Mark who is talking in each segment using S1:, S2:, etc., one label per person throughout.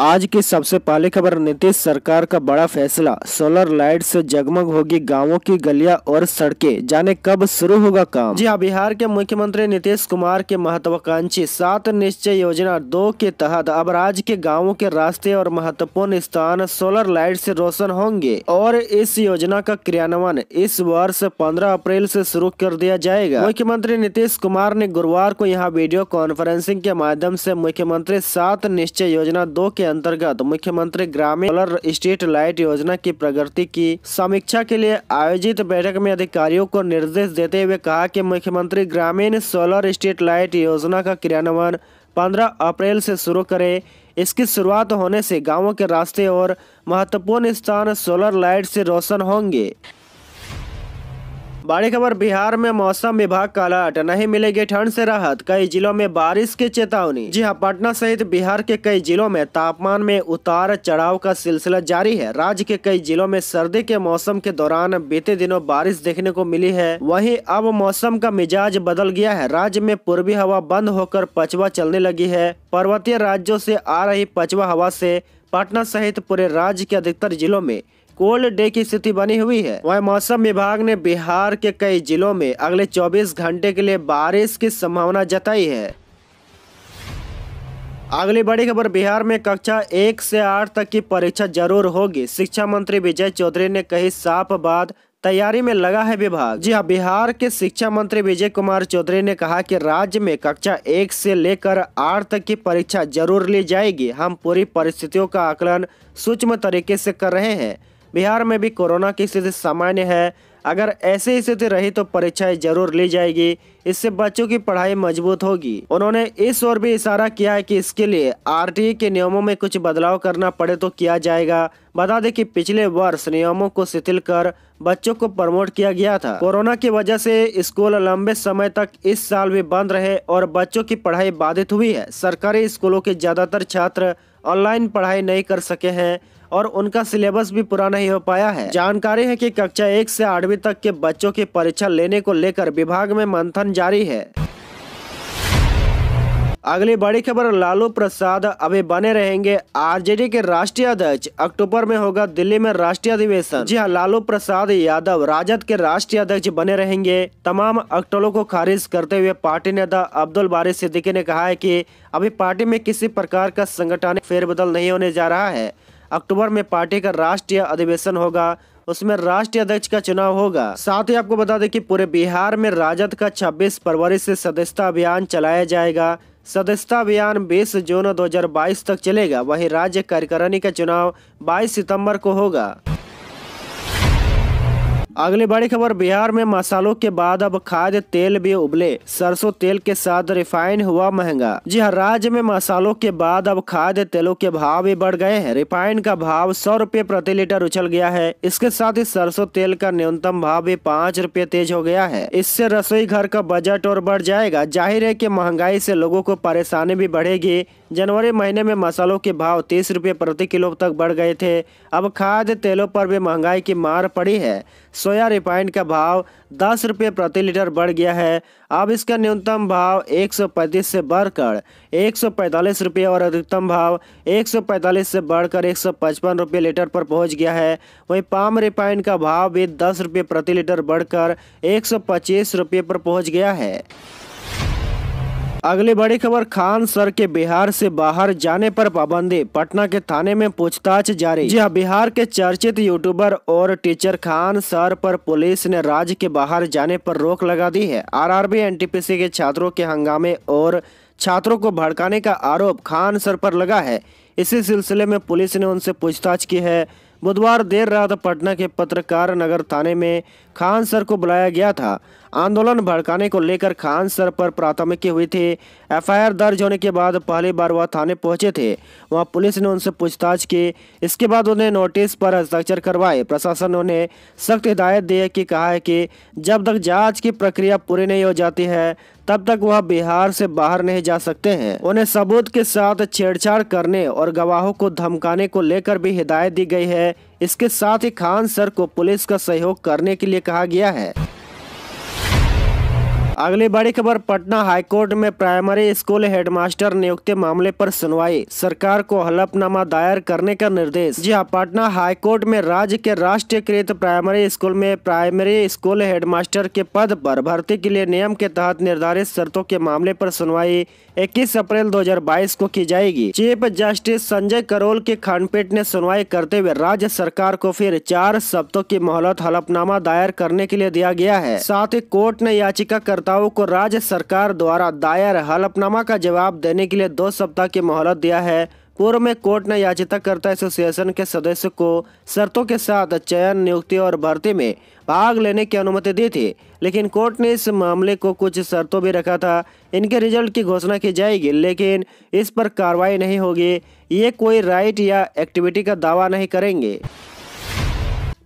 S1: आज की सबसे पहली खबर नीतीश सरकार का बड़ा फैसला सोलर लाइट से जगमग होगी गांवों की गलियां और सड़कें जाने कब शुरू होगा काम जी हाँ बिहार के मुख्यमंत्री नीतीश कुमार के महत्वाकांक्षी सात निश्चय योजना दो के तहत अब राज्य के गांवों के रास्ते और महत्वपूर्ण स्थान सोलर लाइट से रोशन होंगे और इस योजना का क्रियान्वयन इस वर्ष पंद्रह अप्रैल ऐसी शुरू कर दिया जाएगा मुख्यमंत्री नीतीश कुमार ने गुरुवार को यहाँ वीडियो कॉन्फ्रेंसिंग के माध्यम ऐसी मुख्यमंत्री सात निश्चय योजना दो के अंतर्गत मुख्यमंत्री ग्रामीण सोलर स्ट्रीट लाइट योजना की प्रगति की समीक्षा के लिए आयोजित बैठक में अधिकारियों को निर्देश देते हुए कहा कि मुख्यमंत्री ग्रामीण सोलर स्ट्रीट लाइट योजना का क्रियान्वयन 15 अप्रैल से शुरू करें इसकी शुरुआत होने से गांवों के रास्ते और महत्वपूर्ण स्थान सोलर लाइट से रोशन होंगे बड़ी खबर बिहार में मौसम विभाग का अलर्ट नहीं मिलेगी ठंड से राहत कई जिलों में बारिश की चेतावनी जी हाँ पटना सहित बिहार के कई जिलों में तापमान में उतार चढ़ाव का सिलसिला जारी है राज्य के कई जिलों में सर्दी के मौसम के दौरान बीते दिनों बारिश देखने को मिली है वही अब मौसम का मिजाज बदल गया है राज्य में पूर्वी हवा बंद होकर पचवा चलने लगी है पर्वतीय राज्यों से आ रही पचवा हवा से पटना सहित पूरे राज्य के अधिकतर जिलों में कोल्ड डे की स्थिति बनी हुई है वह मौसम विभाग ने बिहार के कई जिलों में अगले चौबीस घंटे के लिए बारिश की संभावना जताई है अगली बड़ी खबर बिहार में कक्षा एक से आठ तक की परीक्षा जरूर होगी शिक्षा मंत्री विजय चौधरी ने कही साफ बात तैयारी में लगा है विभाग जी हाँ बिहार के शिक्षा मंत्री विजय कुमार चौधरी ने कहा कि राज्य में कक्षा एक से लेकर आठ तक की परीक्षा जरूर ली जाएगी हम पूरी परिस्थितियों का आकलन सूक्ष्म तरीके से कर रहे हैं बिहार में भी कोरोना की स्थिति सामान्य है अगर ऐसी स्थिति रही तो परीक्षाएं जरूर ली जाएगी इससे बच्चों की पढ़ाई मजबूत होगी उन्होंने इस ओर भी इशारा किया है कि इसके लिए आर के नियमों में कुछ बदलाव करना पड़े तो किया जाएगा बता दें कि पिछले वर्ष नियमों को शिथिल कर बच्चों को प्रमोट किया गया था कोरोना की वजह से स्कूल लंबे समय तक इस साल भी बंद रहे और बच्चों की पढ़ाई बाधित हुई है सरकारी स्कूलों के ज्यादातर छात्र ऑनलाइन पढ़ाई नहीं कर सके हैं और उनका सिलेबस भी पूरा नहीं हो पाया है जानकारी है कि कक्षा एक से आठवीं तक के बच्चों की परीक्षा लेने को लेकर विभाग में मंथन जारी है अगली बड़ी खबर लालू प्रसाद अभी बने रहेंगे आरजेडी के राष्ट्रीय अध्यक्ष अक्टूबर में होगा दिल्ली में राष्ट्रीय अधिवेशन जी हाँ लालू प्रसाद यादव राजद के राष्ट्रीय अध्यक्ष बने रहेंगे तमाम अक्टलों को खारिज करते हुए पार्टी नेता अब्दुल बारी सिद्दीकी ने कहा है कि अभी पार्टी में किसी प्रकार का संगठन फेरबदल नहीं होने जा रहा है अक्टूबर में पार्टी का राष्ट्रीय अधिवेशन होगा उसमें राष्ट्रीय अध्यक्ष का चुनाव होगा साथ ही आपको बता दें कि पूरे बिहार में राजद का 26 फरवरी से सदस्यता अभियान चलाया जाएगा सदस्यता अभियान 20 जून 2022 तक चलेगा वहीं राज्य कार्यकारिणी का चुनाव 22 सितंबर को होगा अगली बड़ी खबर बिहार में मसालों के बाद अब खाद्य तेल भी उबले सरसों तेल के साथ रिफाइन हुआ महंगा जी हाँ राज्य में मसालों के बाद अब खाद्य तेलों के भाव भी बढ़ गए हैं रिफाइन का भाव सौ रूपए प्रति लीटर उछल गया है इसके साथ ही सरसों तेल का न्यूनतम भाव भी पाँच रूपए तेज हो गया है इससे रसोई घर का बजट और बढ़ जाएगा जाहिर है की महंगाई ऐसी लोगों को परेशानी भी बढ़ेगी जनवरी महीने में मसालों के भाव तीस रुपये प्रति किलो तक बढ़ गए थे अब खाद्य तेलों पर भी महंगाई की मार पड़ी है सोया रिफाइंड का भाव दस रुपये प्रति लीटर बढ़ गया है अब इसका न्यूनतम भाव 135 से बढ़कर पैंतालीस रुपये और अधिकतम भाव 145 से बढ़कर पचपन रुपये लीटर पर पहुंच गया है वहीं पाम रिफाइंड का भाव भी दस रुपये प्रति लीटर बढ़कर पच्चीस रुपये पर पहुंच गया है अगली बड़ी खबर खान सर के बिहार से बाहर जाने पर पाबंदी पटना के थाने में पूछताछ जारी जी हाँ, बिहार के चर्चित यूट्यूबर और टीचर खान सर पर पुलिस ने राज्य के बाहर जाने पर रोक लगा दी है आरआरबी एनटीपीसी के छात्रों के हंगामे और छात्रों को भड़काने का आरोप खान सर पर लगा है इसी सिलसिले में पुलिस ने उनसे पूछताछ की है बुधवार देर रात पटना के पत्रकार नगर थाने में खान सर को बुलाया गया था आंदोलन भड़काने को लेकर खान सर पर प्राथमिकी हुई थी एफआईआर दर्ज होने के बाद पहली बार वह थाने पहुंचे थे वहां पुलिस ने उनसे पूछताछ की इसके बाद उन्हें नोटिस पर हस्ताक्षर करवाए प्रशासन ने उन्हें सख्त हिदायत दी कि कहा है कि जब तक जांच की प्रक्रिया पूरी नहीं हो जाती है तब तक वह बिहार से बाहर नहीं जा सकते हैं उन्हें सबूत के साथ छेड़छाड़ करने और गवाहों को धमकाने को लेकर भी हिदायत दी गई है इसके साथ ही खान सर को पुलिस का सहयोग करने के लिए कहा गया है अगली बड़ी खबर पटना हाईकोर्ट में प्राइमरी स्कूल हेडमास्टर नियुक्ति मामले पर सुनवाई सरकार को हलफनामा दायर करने का निर्देश जी हाँ पटना हाईकोर्ट में राज्य के राष्ट्रीयकृत प्राइमरी स्कूल में प्राइमरी स्कूल हेडमास्टर के पद पर भर्ती के लिए नियम के तहत निर्धारित शर्तों के मामले पर सुनवाई इक्कीस अप्रैल दो को की जाएगी चीफ जस्टिस संजय करोल की खंडपीठ ने सुनवाई करते हुए राज्य सरकार को फिर चार सप्तों की मोहलत हलफनामा दायर करने के लिए दिया गया है साथ ही कोर्ट ने याचिका कार्यकर्ताओं को राज्य सरकार द्वारा दायर हलफनामा का जवाब देने के लिए दो सप्ताह की मोहलत दिया है पूर्व में कोर्ट ने याचिकाकर्ता एसोसिएशन के सदस्य को शर्तों के साथ चयन नियुक्ति और भर्ती में भाग लेने की अनुमति दी थी लेकिन कोर्ट ने इस मामले को कुछ शर्तों भी रखा था इनके रिजल्ट की घोषणा की जाएगी लेकिन इस पर कार्रवाई नहीं होगी ये कोई राइट या एक्टिविटी का दावा नहीं करेंगे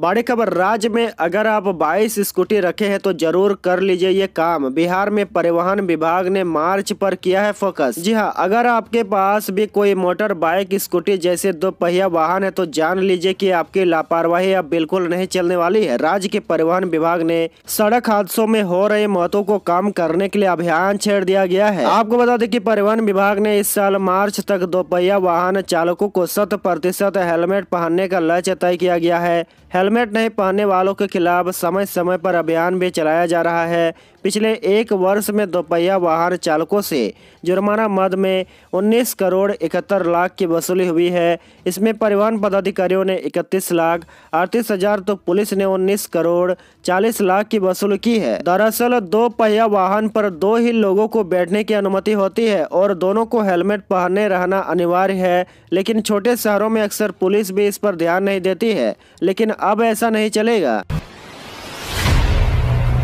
S1: बड़ी खबर राज्य में अगर आप 22 स्कूटी रखे हैं तो जरूर कर लीजिए ये काम बिहार में परिवहन विभाग ने मार्च पर किया है फोकस जी हाँ अगर आपके पास भी कोई मोटर बाइक स्कूटी जैसे दो पहिया वाहन है तो जान लीजिए कि आपकी लापरवाही अब बिल्कुल नहीं चलने वाली है राज्य के परिवहन विभाग ने सड़क हादसों में हो रहे मौतों को कम करने के लिए अभियान छेड़ दिया गया है आपको बता दें की परिवहन विभाग ने इस साल मार्च तक दो पहिया वाहन चालकों को शत प्रतिशत हेलमेट पहनने का लक्ष्य तय किया गया है हेलमेट नहीं पहनने वालों के खिलाफ समय समय पर अभियान भी चलाया जा रहा है पिछले एक वर्ष में दोपहिया वाहन चालकों से जुर्माना मद में 19 करोड़ इकहत्तर लाख की वसूली हुई है इसमें परिवहन पदाधिकारियों ने 31 लाख अड़तीस हजार तो पुलिस ने 19 करोड़ 40 लाख की वसूली की है दरअसल दो पहिया वाहन पर दो ही लोगों को बैठने की अनुमति होती है और दोनों को हेलमेट पहने रहना अनिवार्य है लेकिन छोटे शहरों में अक्सर पुलिस भी इस पर ध्यान नहीं देती है लेकिन अब ऐसा नहीं चलेगा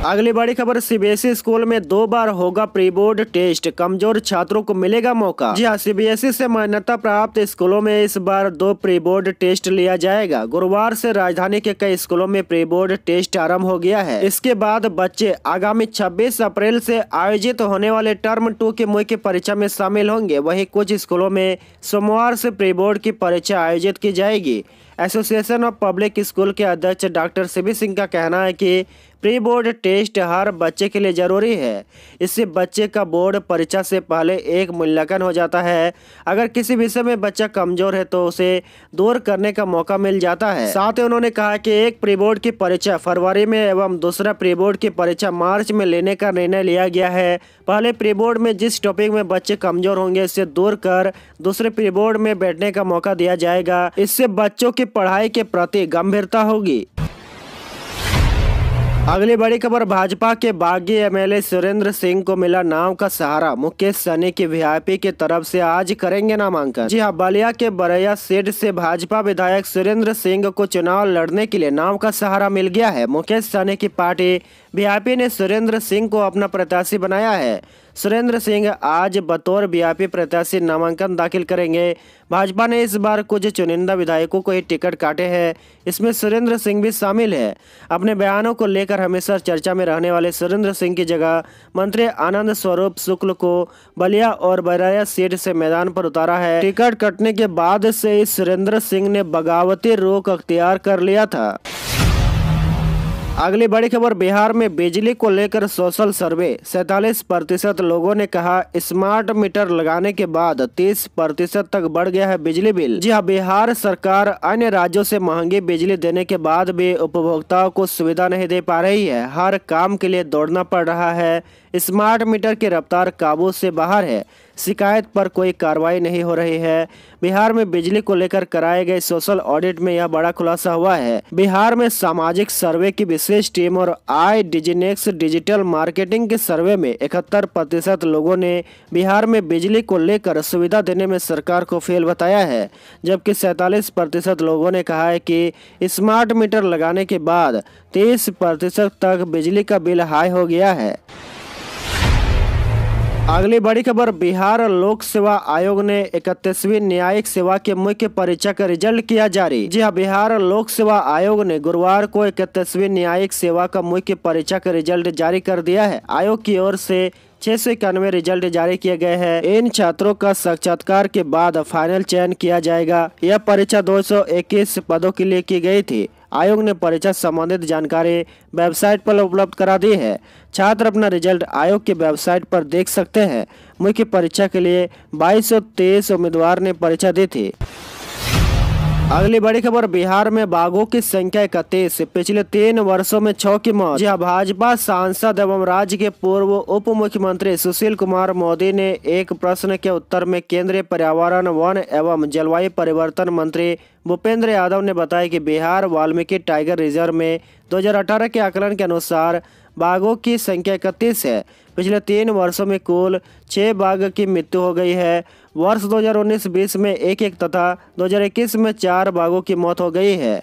S1: अगली बड़ी खबर सीबीएसई e स्कूल में दो बार होगा प्री बोर्ड टेस्ट कमजोर छात्रों को मिलेगा मौका जी हाँ सीबीएसई e से मान्यता प्राप्त स्कूलों में इस बार दो प्री बोर्ड टेस्ट लिया जाएगा गुरुवार से राजधानी के कई स्कूलों में प्री बोर्ड टेस्ट आरंभ हो गया है इसके बाद बच्चे आगामी छब्बीस अप्रैल से आयोजित होने वाले टर्म टू के मुख्य परीक्षा में शामिल होंगे वही कुछ स्कूलों में सोमवार से प्री बोर्ड की परीक्षा आयोजित की जाएगी एसोसिएशन ऑफ पब्लिक स्कूल के अध्यक्ष डॉक्टर सीबी सिंह का कहना है कि प्री बोर्ड टेस्ट हर बच्चे के लिए ज़रूरी है इससे बच्चे का बोर्ड परीक्षा से पहले एक मूल्यांकन हो जाता है अगर किसी विषय में बच्चा कमज़ोर है तो उसे दूर करने का मौका मिल जाता है साथ ही उन्होंने कहा कि एक प्री बोर्ड की परीक्षा फरवरी में एवं दूसरा प्री बोर्ड की परीक्षा मार्च में लेने का निर्णय लिया गया है पहले प्री बोर्ड में जिस टॉपिक में बच्चे कमज़ोर होंगे इसे दूर कर दूसरे प्री बोर्ड में बैठने का मौका दिया जाएगा इससे बच्चों की पढ़ाई के प्रति गंभीरता होगी अगली बड़ी खबर भाजपा के बागी एमएलए सुरेंद्र सिंह को मिला नाम का सहारा मुकेश सनी की वीआईपी की तरफ से आज करेंगे नामांकन जी हाँ बलिया के बरैया सीट से भाजपा विधायक सुरेंद्र सिंह को चुनाव लड़ने के लिए नाम का सहारा मिल गया है मुकेश सनी की पार्टी वीआईपी ने सुरेंद्र सिंह को अपना प्रत्याशी बनाया है सुरेंद्र सिंह आज बतौर बीआपी प्रत्याशी नामांकन दाखिल करेंगे भाजपा ने इस बार कुछ चुनिंदा विधायकों को ही टिकट काटे हैं इसमें सुरेंद्र सिंह भी शामिल है अपने बयानों को लेकर हमेशा चर्चा में रहने वाले सुरेंद्र सिंह की जगह मंत्री आनंद स्वरूप शुक्ल को बलिया और बराया सीट से मैदान पर उतारा है टिकट कटने के बाद से ही सुरेंद्र सिंह ने बगावती रोक अख्तियार कर लिया था अगली बड़ी खबर बिहार में बिजली को लेकर सोशल सर्वे सैतालीस प्रतिशत लोगों ने कहा स्मार्ट मीटर लगाने के बाद 30 प्रतिशत तक बढ़ गया है बिजली बिल जी हाँ बिहार सरकार अन्य राज्यों से महंगी बिजली देने के बाद भी उपभोक्ताओं को सुविधा नहीं दे पा रही है हर काम के लिए दौड़ना पड़ रहा है स्मार्ट मीटर की रफ्तार काबू से बाहर है शिकायत पर कोई कार्रवाई नहीं हो रही है बिहार में बिजली को लेकर कराए गए सोशल ऑडिट में यह बड़ा खुलासा हुआ है बिहार में सामाजिक सर्वे की विशेष टीम और आई डिजिनेक्स डिजिटल मार्केटिंग के सर्वे में इकहत्तर प्रतिशत लोगों ने बिहार में बिजली को लेकर सुविधा देने में सरकार को फेल बताया है जबकि सैतालीस प्रतिशत लोगों ने कहा है कि स्मार्ट मीटर लगाने के बाद तेईस प्रतिशत तक बिजली का बिल हाई हो गया है अगली बड़ी खबर बिहार लोक सेवा आयोग ने इकतीसवीं न्यायिक सेवा के मुख्य परीक्षा का रिजल्ट किया जारी जी हाँ बिहार लोक सेवा आयोग ने गुरुवार को इकतीसवीं न्यायिक सेवा का मुख्य परीक्षा का रिजल्ट जारी कर दिया है आयोग की ओर से छह सौ इक्यानवे रिजल्ट जारी किए गए हैं इन छात्रों का साक्षात्कार के बाद फाइनल चयन किया जाएगा यह परीक्षा 221 पदों के लिए की गई थी आयोग ने परीक्षा संबंधित जानकारी वेबसाइट पर उपलब्ध करा दी है छात्र अपना रिजल्ट आयोग की वेबसाइट पर देख सकते हैं मुख्य परीक्षा के लिए तेईस उम्मीदवार ने परीक्षा दी थी अगली बड़ी खबर बिहार में बाघों की संख्या इकतीस पिछले तीन वर्षों में छह की मौत जहाँ भाजपा सांसद एवं राज्य के पूर्व उप मुख्यमंत्री सुशील कुमार मोदी ने एक प्रश्न के उत्तर में केंद्रीय पर्यावरण वन एवं जलवायु परिवर्तन मंत्री भूपेंद्र यादव ने बताया कि बिहार वाल्मीकि टाइगर रिजर्व में 2018 के आकलन के अनुसार बाघों की संख्या इकतीस है पिछले तीन वर्षों में कुल छः बाघ की मृत्यु हो गई है वर्ष 2019-20 में एक एक तथा 2021 में चार बाघों की मौत हो गई है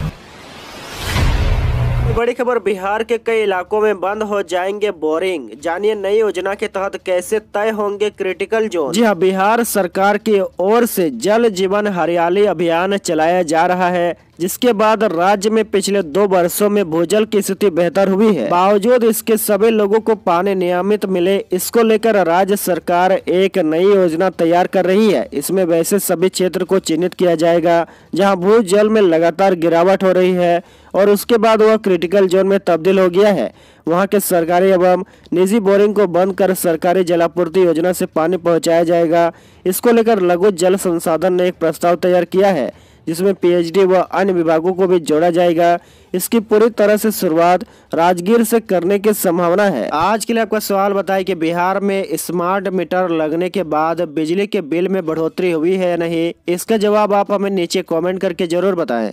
S1: बड़ी खबर बिहार के कई इलाकों में बंद हो जाएंगे बोरिंग जानिए नई योजना के तहत कैसे तय होंगे क्रिटिकल जोन जी हाँ बिहार सरकार की ओर से जल जीवन हरियाली अभियान चलाया जा रहा है जिसके बाद राज्य में पिछले दो वर्षों में भूजल की स्थिति बेहतर हुई है बावजूद इसके सभी लोगों को पानी नियमित मिले इसको लेकर राज्य सरकार एक नई योजना तैयार कर रही है इसमें वैसे सभी क्षेत्र को चिन्हित किया जाएगा जहां भूजल में लगातार गिरावट हो रही है और उसके बाद वह क्रिटिकल जोन में तब्दील हो गया है वहाँ के सरकारी एवं निजी बोरिंग को बंद कर सरकारी जलापूर्ति योजना से पानी पहुँचाया जाएगा इसको लेकर लघु जल संसाधन ने एक प्रस्ताव तैयार किया है जिसमें पीएचडी व अन्य विभागों को भी जोड़ा जाएगा इसकी पूरी तरह से शुरुआत राजगीर से करने की संभावना है आज के लिए आपका सवाल बताए कि बिहार में स्मार्ट मीटर लगने के बाद बिजली के बिल में बढ़ोतरी हुई है या नहीं इसका जवाब आप हमें नीचे कमेंट करके जरूर बताएं